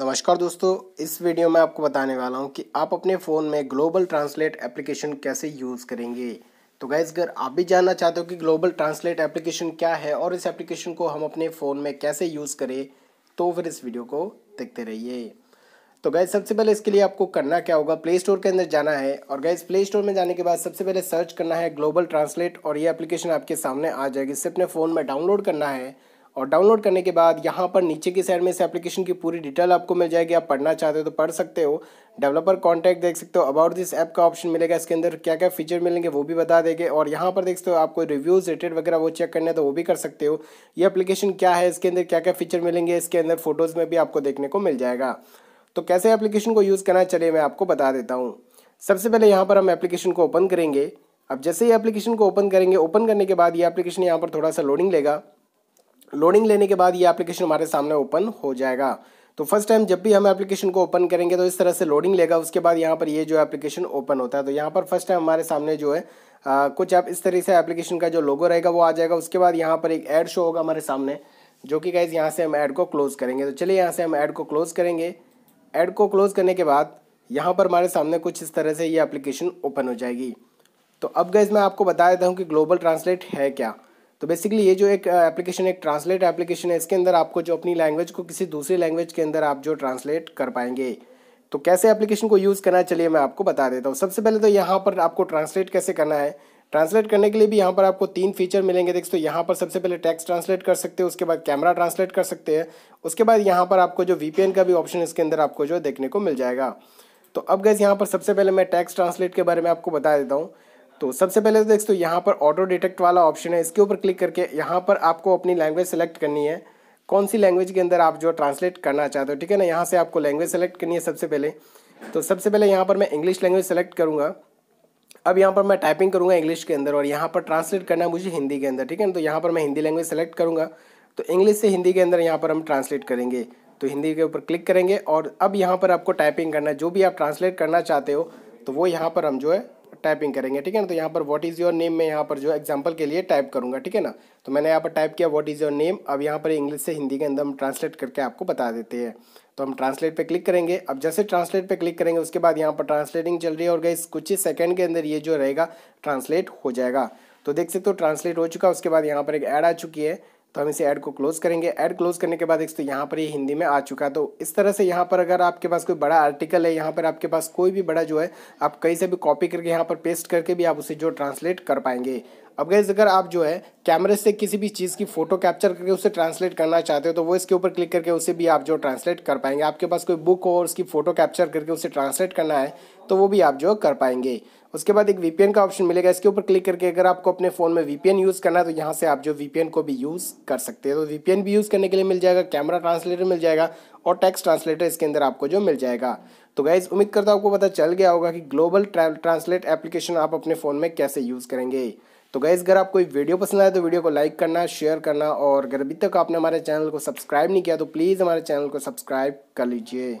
नमस्कार दोस्तों इस वीडियो में आपको बताने वाला हूं कि आप अपने फ़ोन में ग्लोबल ट्रांसलेट एप्लीकेशन कैसे यूज़ करेंगे तो गैस अगर आप भी जानना चाहते हो कि ग्लोबल ट्रांसलेट एप्लीकेशन क्या है और इस एप्लीकेशन को हम अपने फ़ोन में कैसे यूज़ करें तो फिर इस वीडियो को देखते रहिए तो गैस सबसे पहले इसके लिए आपको करना क्या होगा प्ले स्टोर के अंदर जाना है और गैस प्ले स्टोर में जाने के बाद सबसे पहले सर्च करना है ग्लोबल ट्रांसलेट और ये एप्लीकेशन आपके सामने आ जाएगी इसे अपने फ़ोन में डाउनलोड करना है और डाउनलोड करने के बाद यहाँ पर नीचे की साइड में इस एप्लीकेशन की पूरी डिटेल आपको मिल जाएगी आप पढ़ना चाहते हो तो पढ़ सकते हो डेवलपर कॉन्टैक्ट देख सकते हो अबाउट दिस ऐप का ऑप्शन मिलेगा इसके अंदर क्या क्या फीचर मिलेंगे वो भी बता देंगे और यहाँ पर देख सकते हो आपको रिव्यूज़ रेटेड वगैरह वो चेक करने तो वो भी कर सकते हो ये अपलीकेशन क्या है इसके अंदर क्या क्या फीचर मिलेंगे इसके अंदर फोटोज़ में भी आपको देखने को मिल जाएगा तो कैसे एप्लीकेशन को यूज़ करना चलिए मैं आपको बता देता हूँ सबसे पहले यहाँ पर हम एप्लीकेशन को ओपन करेंगे अब जैसे ही एप्लीकेशन को ओपन करेंगे ओपन करने के बाद ये एप्लीकेशन यहाँ पर थोड़ा सा लोडिंग लेगा लोडिंग लेने के बाद ये एप्लीकेशन हमारे सामने ओपन हो जाएगा तो फर्स्ट टाइम जब भी हम एप्लीकेशन को ओपन करेंगे तो इस तरह से लोडिंग लेगा उसके बाद यहाँ पर ये जो एप्लीकेशन ओपन होता है तो यहाँ पर फर्स्ट टाइम हमारे सामने जो है आ, कुछ आप इस तरीके से एप्लीकेशन का जो लोगो रहेगा वो आ जाएगा उसके बाद यहाँ पर एक ऐड शो होगा हमारे सामने जो कि गाइज यहाँ से हम ऐड को क्लोज़ करेंगे तो चलिए यहाँ से हम ऐड को क्लोज़ करेंगे ऐड को क्लोज़ करने के बाद यहाँ पर हमारे सामने कुछ इस तरह से ये एप्लीकेशन ओपन हो जाएगी तो अब गैज़ मैं आपको बता देता हूँ कि ग्लोबल ट्रांसलेट है क्या तो बेसिकली ये जो एक एप्लीकेशन uh, एक ट्रांसलेट एप्लीकेशन है इसके अंदर आपको जो अपनी लैंग्वेज को किसी दूसरी लैंग्वेज के अंदर आप जो ट्रांसलेट कर पाएंगे तो कैसे एप्लीकेशन को यूज़ करना है चलिए मैं आपको बता देता हूँ सबसे पहले तो यहाँ पर आपको ट्रांसलेट कैसे करना है ट्रांसलेट करने के लिए भी यहाँ पर आपको तीन फीचर मिलेंगे देखो तो यहाँ पर सबसे पहले टेक्स्ट ट्रांसलेट कर सकते हो उसके बाद कैमरा ट्रांसलेट कर सकते हैं उसके बाद यहाँ पर आपको जो वी का भी ऑप्शन इसके अंदर आपको जो देखने को मिल जाएगा तो अब गैस यहाँ पर सबसे पहले मैं टैक्स ट्रांसलेट के बारे में आपको बता देता हूँ तो सबसे पहले तो दोस्तों यहाँ पर ऑटो डिटेक्ट वाला ऑप्शन है इसके ऊपर क्लिक करके यहाँ पर आपको अपनी लैंग्वेज सेलेक्ट करनी है कौन सी लैंग्वेज के अंदर आप जो ट्रांसलेट करना चाहते हो ठीक है ना यहाँ से आपको लैंग्वेज सेलेक्ट करनी है सबसे पहले तो सबसे पहले यहाँ पर मैं इंग्लिश लैंग्वेज सेलेक्ट करूँगा अब यहाँ पर मैं टाइपिंग करूँगा इंग्लिश के अंदर और यहाँ पर ट्रांसलेट करना है मुझे हिंदी के अंदर ठीक है ना तो यहाँ पर मैं हिंदी लैंग्वेज सेलेक्ट करूँगा तो इंग्लिश से हिंदी के अंदर यहाँ पर हम ट्रांसलेट करेंगे तो हिंदी के ऊपर क्लिक करेंगे और अब यहाँ पर आपको टाइपिंग करना है जो भी आप ट्रांसलेट करना चाहते हो तो वो यहाँ पर हम जो है टाइपिंग करेंगे ठीक है ना तो यहाँ पर व्हाट इज़ योर नेम मैं यहाँ पर जो एग्जाम्पल के लिए टाइप करूँगा ठीक है ना तो मैंने यहाँ पर टाइप किया व्हाट इज़ योर नेम अब यहाँ पर इंग्लिश से हिंदी के अंदर हम ट्रांसलेट करके आपको बता देते हैं तो हम ट्रांसलेट पर क्लिक करेंगे अब जैसे ट्रांसलेट पर क्लिक करेंगे उसके बाद यहाँ पर ट्रांसलेटिंग चल रही है और गई कुछ ही सेकंड के अंदर ये जो रहेगा ट्रांसलेट हो जाएगा तो देख सकते हो ट्रांसलेट हो चुका है उसके बाद यहाँ पर एक ऐड आ चुकी है तो हम इसे ऐड को क्लोज़ करेंगे ऐड क्लोज़ करने के बाद एक तो यहाँ पर ये यह हिंदी में आ चुका है तो इस तरह से यहाँ पर अगर आपके पास कोई बड़ा आर्टिकल है यहाँ पर आपके पास कोई भी बड़ा जो है आप कहीं से भी कॉपी करके यहाँ पर पेस्ट करके भी आप उसे जो ट्रांसलेट कर पाएंगे अब गैस अगर आप जो है कैमरे से किसी भी चीज़ की फ़ोटो कैप्चर करके उसे ट्रांसलेट करना चाहते हो तो वो इसके ऊपर क्लिक करके उसे भी आप जो ट्रांसलेट कर पाएंगे आपके पास कोई बुक हो और उसकी फ़ोटो कैप्चर करके उसे ट्रांसलेट करना है तो वो भी आप जो कर पाएंगे उसके बाद एक वीपीएन का ऑप्शन मिलेगा इसके ऊपर क्लिक करके अगर आपको अपने फ़ोन में वीपीएन यूज़ करना है तो यहाँ से आप जो वीपीएन को भी यूज़ कर सकते हैं तो वीपीएन भी यूज़ करने के लिए मिल जाएगा कैमरा ट्रांसलेटर मिल जाएगा और टेक्स्ट ट्रांसलेटर इसके अंदर आपको जो मिल जाएगा तो गाइज उम्मीद करता हूँ आपको पता चल गया होगा कि ग्लोबल ट्रांसलेट एप्लीकेशन आप अपने फ़ोन में कैसे यूज़ करेंगे तो गाइज़ अगर आपको वीडियो पसंद आए तो वीडियो को लाइक करना शेयर करना और अगर अभी तक आपने हमारे चैनल को सब्सक्राइब नहीं किया तो प्लीज़ हमारे चैनल को सब्सक्राइब कर लीजिए